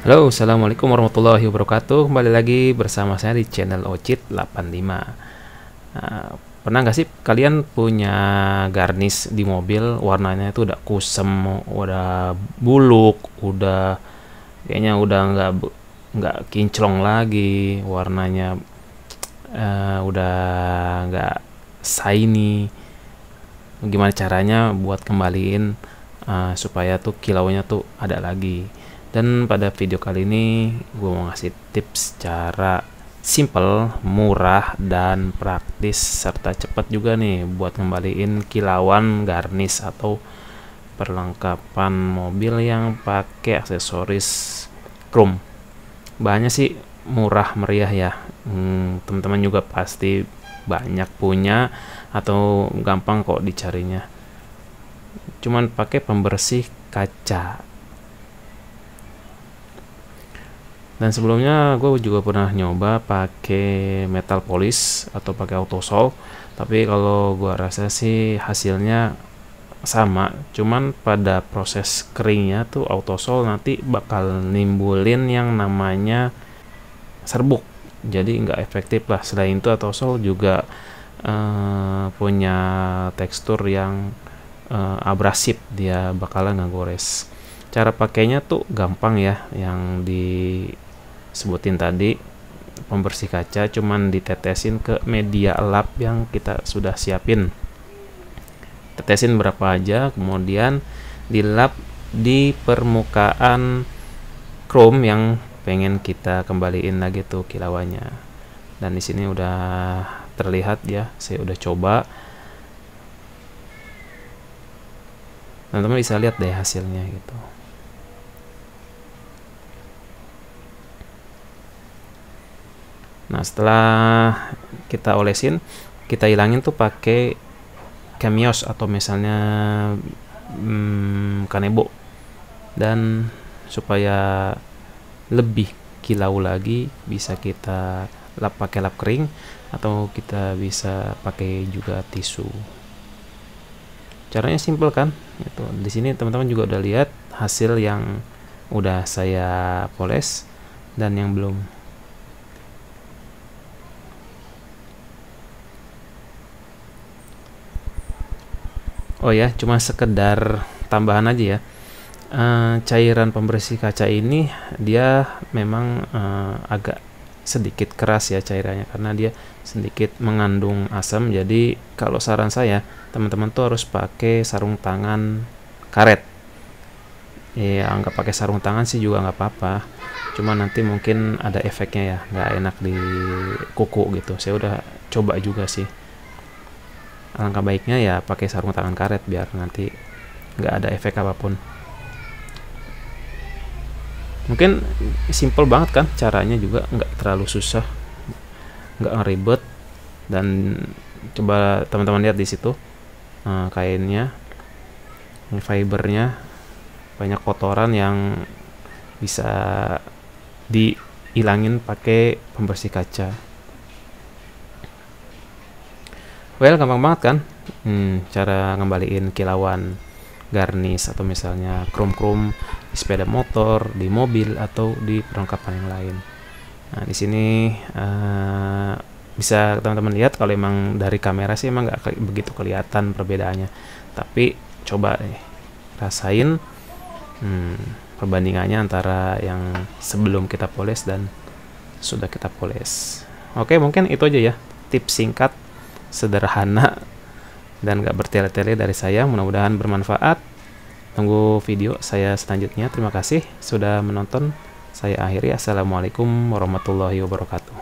Halo, Assalamualaikum warahmatullahi wabarakatuh Kembali lagi bersama saya di channel Ocit 85 nah, Pernah nggak sih kalian punya garnish di mobil Warnanya itu udah kusem, udah buluk, udah kayaknya udah nggak nggak kinclong lagi Warnanya uh, udah nggak shiny Gimana caranya buat kembaliin uh, supaya tuh kilaunya tuh ada lagi dan pada video kali ini gue mau ngasih tips cara simple, murah, dan praktis serta cepat juga nih buat ngembaliin kilauan garnish atau perlengkapan mobil yang pakai aksesoris chrome. Bahannya sih murah meriah ya. Hmm, teman-teman juga pasti banyak punya atau gampang kok dicarinya. Cuman pakai pembersih kaca dan sebelumnya gue juga pernah nyoba pakai metal polish atau pakai auto sol, tapi kalau gue rasa sih hasilnya sama cuman pada proses keringnya tuh auto autosol nanti bakal nimbulin yang namanya serbuk jadi nggak efektif lah selain itu auto autosol juga uh, punya tekstur yang uh, abrasif dia bakalan nggak gores cara pakainya tuh gampang ya yang di sebutin tadi pembersih kaca cuman ditetesin ke media lap yang kita sudah siapin tetesin berapa aja kemudian dilap di permukaan chrome yang pengen kita kembaliin lagi tuh kilauannya dan di sini udah terlihat ya saya udah coba teman-teman bisa lihat deh hasilnya gitu Nah, setelah kita olesin, kita hilangin tuh pakai kemios atau misalnya hmm, kanebo dan supaya lebih kilau lagi bisa kita lap pakai lap kering atau kita bisa pakai juga tisu caranya simple kan itu di sini teman-teman juga udah lihat hasil yang udah saya poles dan yang belum oh ya cuma sekedar tambahan aja ya uh, cairan pembersih kaca ini dia memang uh, agak sedikit keras ya cairannya karena dia sedikit mengandung asam jadi kalau saran saya teman-teman tuh harus pakai sarung tangan karet eh, ya anggap pakai sarung tangan sih juga nggak apa-apa cuma nanti mungkin ada efeknya ya nggak enak di kuku gitu saya udah coba juga sih alangkah baiknya ya pakai sarung tangan karet biar nanti nggak ada efek apapun mungkin simple banget kan caranya juga nggak terlalu susah nggak ribet dan coba teman-teman lihat di situ uh, kainnya fibernya banyak kotoran yang bisa dihilangin pakai pembersih kaca well gampang banget kan hmm, cara ngembaliin kilauan garnis atau misalnya krom-krom di sepeda motor, di mobil atau di perlengkapan yang lain. Nah di sini uh, bisa teman-teman lihat kalau emang dari kamera sih emang nggak begitu kelihatan perbedaannya, tapi coba eh, rasain hmm, perbandingannya antara yang sebelum kita poles dan sudah kita poles. Oke mungkin itu aja ya tips singkat sederhana dan gak bertele-tele dari saya. Mudah-mudahan bermanfaat. Tunggu video saya selanjutnya. Terima kasih sudah menonton. Saya akhiri. Assalamualaikum warahmatullahi wabarakatuh.